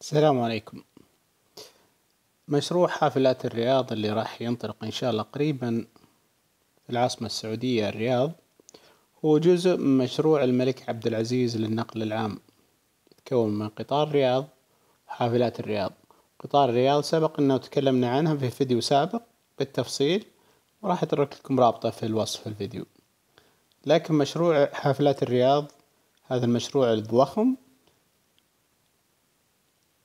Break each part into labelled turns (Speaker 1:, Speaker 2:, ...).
Speaker 1: السلام عليكم مشروع حافلات الرياض اللي راح ينطلق إن شاء الله قريبا في العاصمة السعودية الرياض هو جزء من مشروع الملك عبد العزيز للنقل العام يتكون من قطار الرياض وحافلات الرياض قطار الرياض سبق أنه تكلمنا عنها في فيديو سابق بالتفصيل وراح أترك لكم رابطه في الوصف الفيديو لكن مشروع حافلات الرياض هذا المشروع الضخم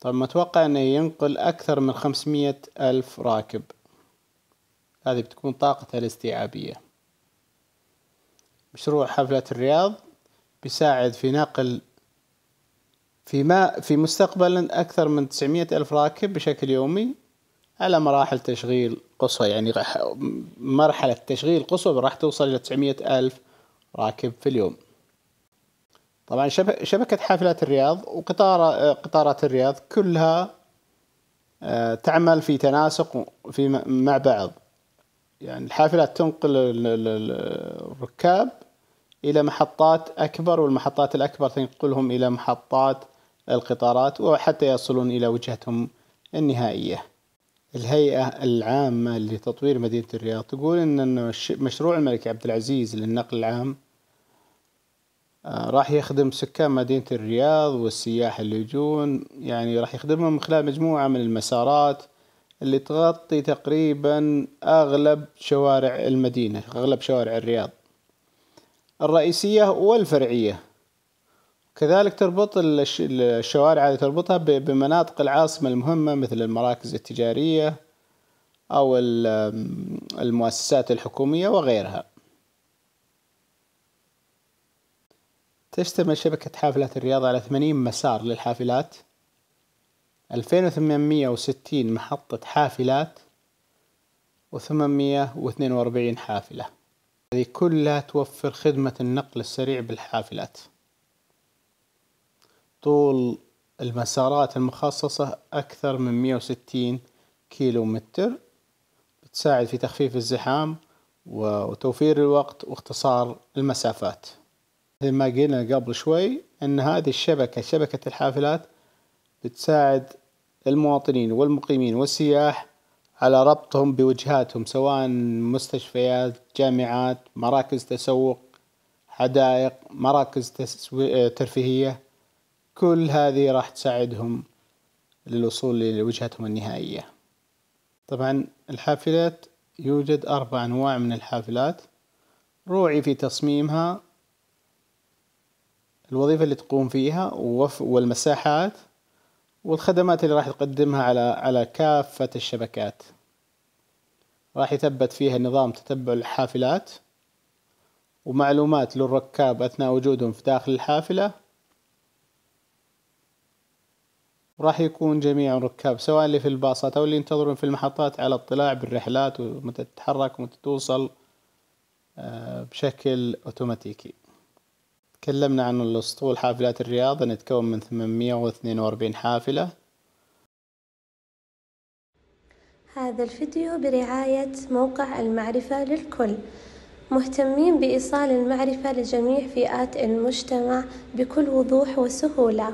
Speaker 1: طب متوقع انه ينقل اكثر من خمسمية الف راكب هذه بتكون طاقته الاستيعابية مشروع حفلة الرياض بيساعد في نقل في ما في مستقبلا أكثر من 900 ألف راكب بشكل يومي على مراحل تشغيل قصوى يعني مرحلة تشغيل قصوى راح توصل إلى 900 ألف راكب في اليوم طبعا شبكة حافلات الرياض وقطار قطارات الرياض كلها آه، تعمل في تناسق في مع بعض يعني الحافلات تنقل الركاب إلى محطات أكبر والمحطات الأكبر تنقلهم إلى محطات القطارات وحتى يصلون إلى وجهتهم النهائية الهيئة العامة لتطوير مدينة الرياض تقول أن مشروع الملك عبد العزيز للنقل العام آه، راح يخدم سكان مدينة الرياض والسياح اللي يجون يعني راح يخدمهم من خلال مجموعة من المسارات اللي تغطي تقريبا أغلب شوارع المدينة أغلب شوارع الرياض الرئيسية والفرعية كذلك تربط الشوارع هذه تربطها بمناطق العاصمة المهمة مثل المراكز التجارية أو المؤسسات الحكومية وغيرها تشتمل شبكة حافلات الرياض على 80 مسار للحافلات 2860 محطة حافلات و842 حافلة هذه كلها توفر خدمة النقل السريع بالحافلات طول المسارات المخصصة أكثر من 160 كيلو متر بتساعد في تخفيف الزحام وتوفير الوقت واختصار المسافات مثل ما قلنا قبل شوي أن هذه الشبكة شبكة الحافلات بتساعد المواطنين والمقيمين والسياح على ربطهم بوجهاتهم سواء مستشفيات جامعات مراكز تسوق حدائق مراكز آه، ترفيهية كل هذه راح تساعدهم للوصول لوجهتهم النهائية طبعا الحافلات يوجد أربع أنواع من الحافلات روعي في تصميمها الوظيفة اللي تقوم فيها والمساحات والخدمات اللي راح تقدمها على على كافة الشبكات راح يثبت فيها نظام تتبع الحافلات ومعلومات للركاب أثناء وجودهم في داخل الحافلة وراح يكون جميع الركاب سواء اللي في الباصات أو اللي ينتظرون في المحطات على اطلاع بالرحلات ومتى تتحرك ومتى توصل آه، بشكل أوتوماتيكي تكلمنا عن الأسطول حافلات الرياض نتكون من 842 حافلة هذا الفيديو برعاية موقع المعرفة للكل مهتمين بإيصال المعرفة لجميع فئات المجتمع بكل وضوح وسهولة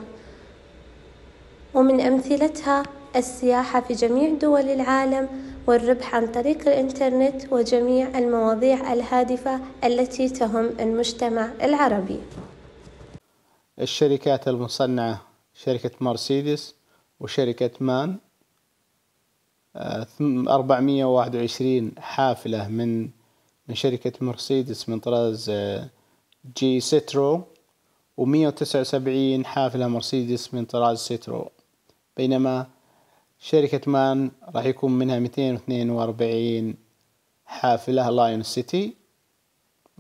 Speaker 1: ومن أمثلتها السياحة في جميع دول العالم والربح عن طريق الإنترنت وجميع المواضيع الهادفة التي تهم المجتمع العربي. الشركات المصنعة شركة مرسيدس وشركة مان 421 آه، حافلة من من شركة مرسيدس من طراز آه، جي سيترو و179 حافلة مرسيدس من طراز سيترو بينما شركة مان راح يكون منها 242 حافلة لاين سيتي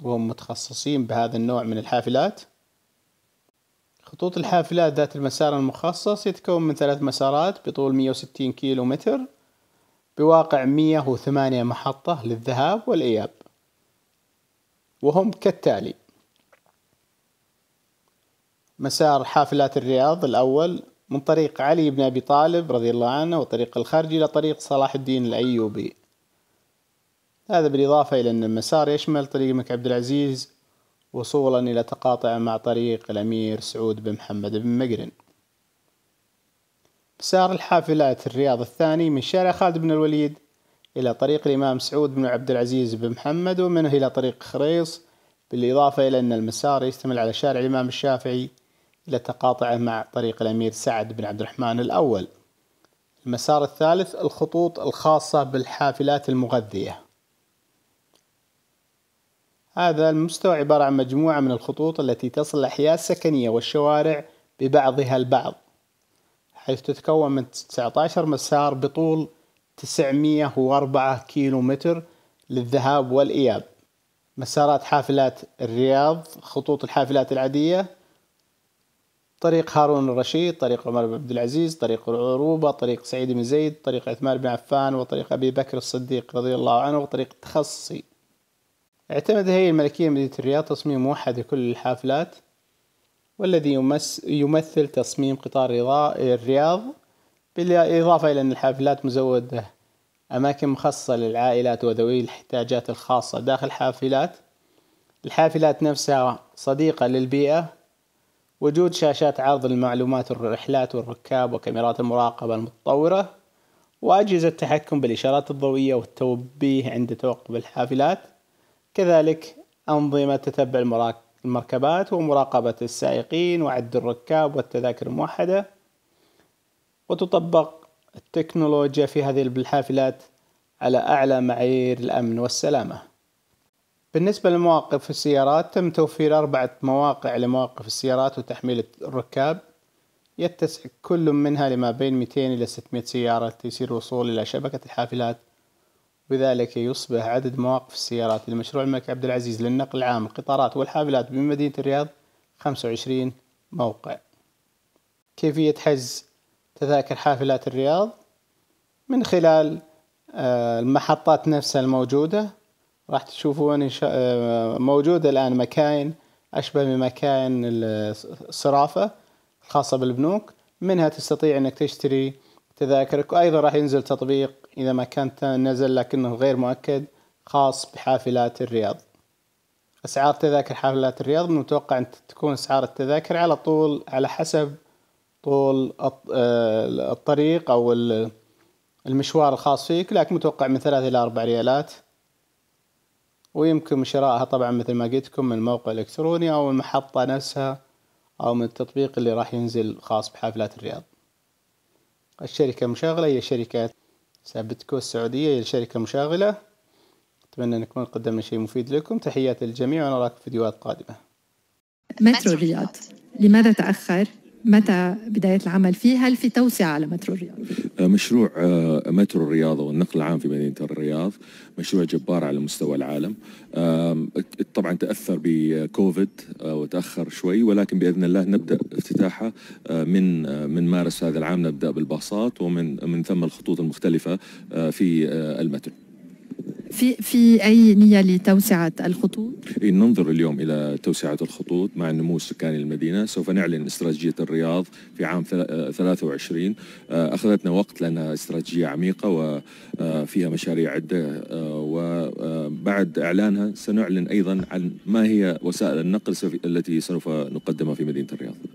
Speaker 1: وهم متخصصين بهذا النوع من الحافلات خطوط الحافلات ذات المسار المخصص يتكون من ثلاث مسارات بطول 160 كيلو متر بواقع 108 محطة للذهاب والإياب وهم كالتالي مسار حافلات الرياض الأول من طريق علي بن أبي طالب رضي الله عنه وطريق الخارج إلى طريق صلاح الدين الأيوبي هذا بالإضافة إلى أن المسار يشمل طريق الملك عبد العزيز وصولا إلى تقاطع مع طريق الأمير سعود بن محمد بن مقرن مسار الحافلات الرياض الثاني من شارع خالد بن الوليد إلى طريق الإمام سعود بن عبد العزيز بن محمد ومنه إلى طريق خريص بالإضافة إلى أن المسار يشتمل على شارع الإمام الشافعي إلى تقاطعه مع طريق الأمير سعد بن عبد الرحمن الأول المسار الثالث الخطوط الخاصة بالحافلات المغذية هذا المستوى عبارة عن مجموعة من الخطوط التي تصل الأحياء السكنية والشوارع ببعضها البعض حيث تتكون من 19 مسار بطول 904 كيلو متر للذهاب والإياب مسارات حافلات الرياض خطوط الحافلات العادية طريق هارون الرشيد طريق عمر بن عبد العزيز طريق العروبة طريق سعيد بن زيد طريق عثمان بن عفان وطريق أبي بكر الصديق رضي الله عنه وطريق تخصصي اعتمد هي الملكية مدينة الرياض تصميم موحد لكل الحافلات والذي يمثل تصميم قطار الرياض بالإضافة إلى أن الحافلات مزودة أماكن مخصصة للعائلات وذوي الاحتياجات الخاصة داخل الحافلات الحافلات نفسها صديقة للبيئة وجود شاشات عرض المعلومات الرحلات والركاب وكاميرات المراقبة المتطورة وأجهزة تحكم بالإشارات الضوئية والتوبيه عند توقف الحافلات كذلك أنظمة تتبع المركبات ومراقبة السائقين وعد الركاب والتذاكر الموحدة وتطبق التكنولوجيا في هذه الحافلات على أعلى معايير الأمن والسلامة بالنسبة لمواقف السيارات تم توفير أربعة مواقع لمواقف السيارات وتحميل الركاب يتسع كل منها لما بين 200 إلى 600 سيارة لتيسير الوصول إلى شبكة الحافلات بذلك يصبح عدد مواقف السيارات لمشروع الملك عبد العزيز للنقل العام القطارات والحافلات بمدينة الرياض 25 موقع كيفية حجز تذاكر حافلات الرياض من خلال آه، المحطات نفسها الموجودة راح تشوفون إن شاء موجود الآن مكاين أشبه بمكاين الصرافة الخاصة بالبنوك منها تستطيع أنك تشتري تذاكرك وأيضا راح ينزل تطبيق إذا ما كان نزل لكنه غير مؤكد خاص بحافلات الرياض أسعار تذاكر حافلات الرياض متوقع أن تكون أسعار التذاكر على طول على حسب طول آه، الطريق أو المشوار الخاص فيك لكن متوقع من ثلاثة إلى أربع ريالات ويمكن شرائها طبعا مثل ما قلت لكم من موقع الكتروني او المحطة نفسها او من التطبيق اللي راح ينزل خاص بحافلات الرياض الشركة المشغله هي شركة سابتكو السعودية هي الشركة مشغلة أتمنى أن نكون قدمنا شيء مفيد لكم تحيات الجميع ونراك في فيديوهات قادمة مترو الرياض لماذا تأخر؟ متى بداية العمل فيه هل في توسعة على مترو الرياض؟ آه، مشروع آه، مترو الرياض والنقل العام في مدينة الرياض مشروع جبار على مستوى العالم طبعا تأثر بكوفيد آه، وتأخر شوي ولكن بإذن الله نبدأ افتتاحه من من مارس هذا العام نبدأ بالباصات ومن من ثم الخطوط المختلفة في المترو في في اي نيه لتوسعه الخطوط؟ إن إيه، ننظر اليوم الى توسعه الخطوط مع النمو السكاني للمدينه، سوف نعلن استراتيجيه الرياض في عام 23 آه، آه، اخذتنا وقت لانها استراتيجيه عميقه وفيها آه، مشاريع عده وبعد اعلانها سنعلن ايضا عن ما هي وسائل النقل التي سوف نقدمها في مدينه الرياض.